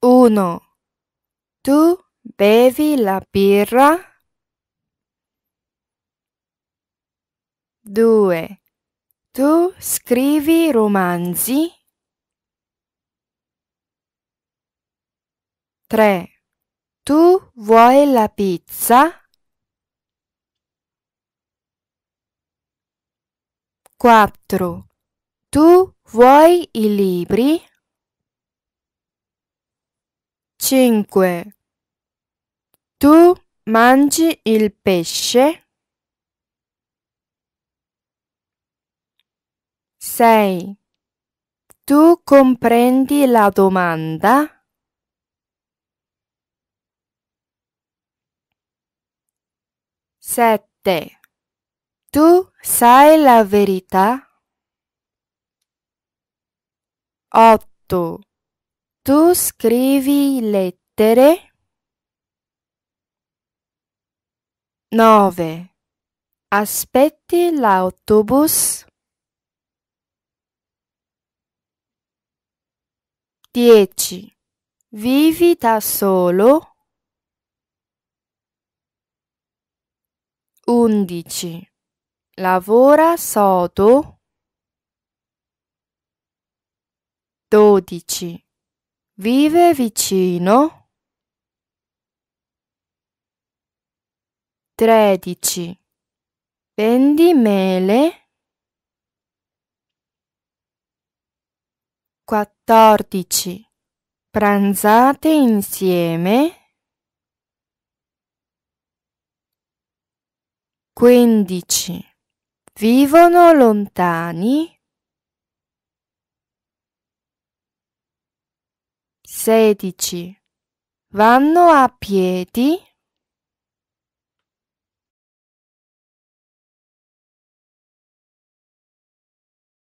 1. Tu bevi la birra? 2. Tu scrivi romanzi? 3. Tu vuoi la pizza? 4. Tu vuoi i libri? 5. Tu mangi il pesce? 6. Tu comprendi la domanda? 7. Tu sai la verità? 8. Tu scrivi lettere? Nove. Aspetti l'autobus? Dieci. Vivi da solo? Undici. Lavora sodo? 12. Vive vicino. Tredici. Vendi mele. Quattordici. Pranzate insieme. Quindici. Vivono lontani. 16. Vanno a piedi